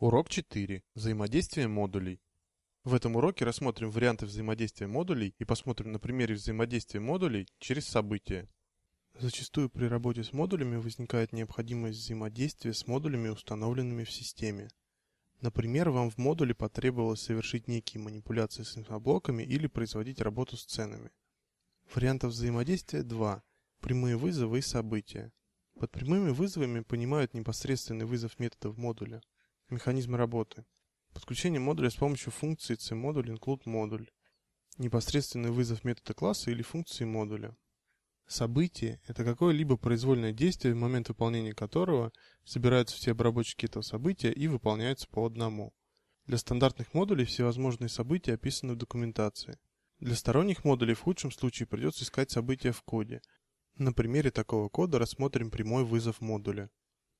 Урок 4. Взаимодействие модулей. В этом уроке рассмотрим варианты взаимодействия модулей и посмотрим на примере взаимодействия модулей через события. Зачастую при работе с модулями возникает необходимость взаимодействия с модулями, установленными в системе. Например, вам в модуле потребовалось совершить некие манипуляции с инфоблоками или производить работу с ценами. Вариантов взаимодействия два – прямые вызовы и события. Под прямыми вызовами понимают непосредственный вызов методов модуля – Механизмы работы. Подключение модуля с помощью функции cmodule include модуль. Непосредственный вызов метода класса или функции модуля. Событие – это какое-либо произвольное действие, в момент выполнения которого собираются все обработчики этого события и выполняются по одному. Для стандартных модулей всевозможные события описаны в документации. Для сторонних модулей в худшем случае придется искать события в коде. На примере такого кода рассмотрим прямой вызов модуля.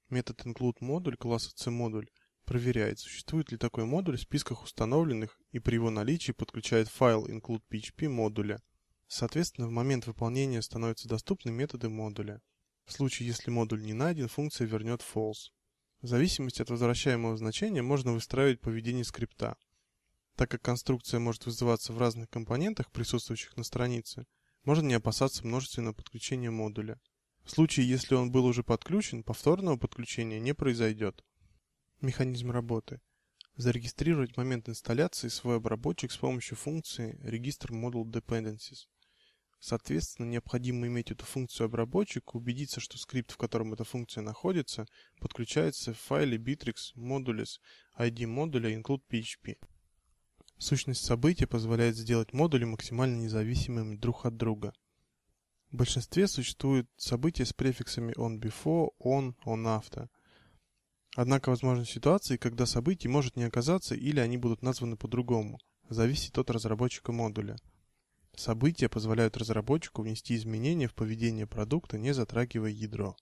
Метод include модуль класса cModule проверяет, существует ли такой модуль в списках установленных и при его наличии подключает файл include.php модуля. Соответственно, в момент выполнения становятся доступны методы модуля. В случае, если модуль не найден, функция вернет false. В зависимости от возвращаемого значения можно выстраивать поведение скрипта. Так как конструкция может вызываться в разных компонентах, присутствующих на странице, можно не опасаться множественного подключения модуля. В случае, если он был уже подключен, повторного подключения не произойдет. Механизм работы. Зарегистрировать момент инсталляции свой обработчик с помощью функции Register Model Dependencies. Соответственно, необходимо иметь эту функцию обработчик убедиться, что скрипт, в котором эта функция находится, подключается в файле bitrix modules id модуля include.php. Сущность события позволяет сделать модули максимально независимыми друг от друга. В большинстве существуют события с префиксами on before, on, on after. Однако возможны ситуации, когда событий может не оказаться или они будут названы по-другому, зависит от разработчика модуля. События позволяют разработчику внести изменения в поведение продукта, не затрагивая ядро.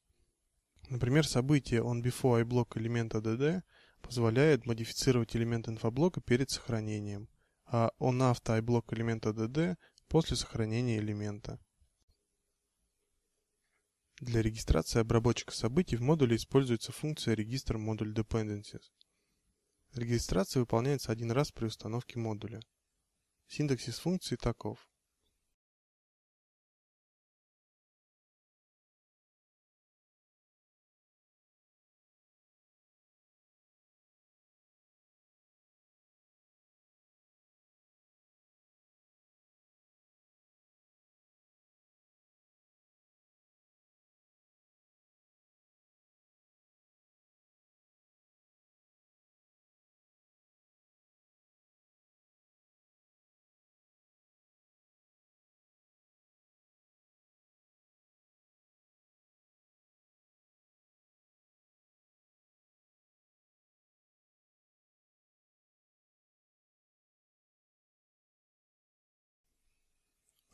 Например, событие onBefore iBlock элемента DD позволяет модифицировать элемент инфоблока перед сохранением, а onAfter iBlock элемента DD после сохранения элемента. Для регистрации обработчика событий в модуле используется функция регистр модуль dependencies. Регистрация выполняется один раз при установке модуля. Синтаксис функции таков.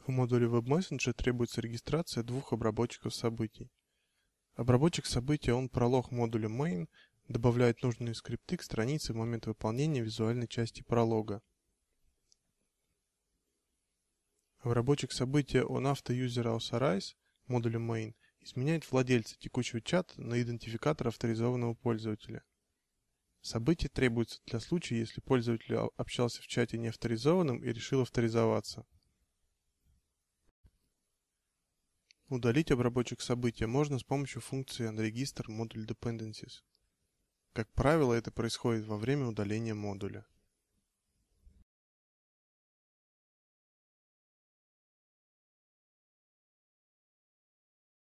В модуле WebMessenger требуется регистрация двух обработчиков событий. Обработчик события он пролог модуля main добавляет нужные скрипты к странице в момент выполнения визуальной части пролога. Обработчик события он авто authorize модуля main изменяет владельца текущего чата на идентификатор авторизованного пользователя. Событие требуется для случая, если пользователь общался в чате неавторизованным и решил авторизоваться. Удалить обработчик события можно с помощью функции unregister Module Dependencies. Как правило, это происходит во время удаления модуля.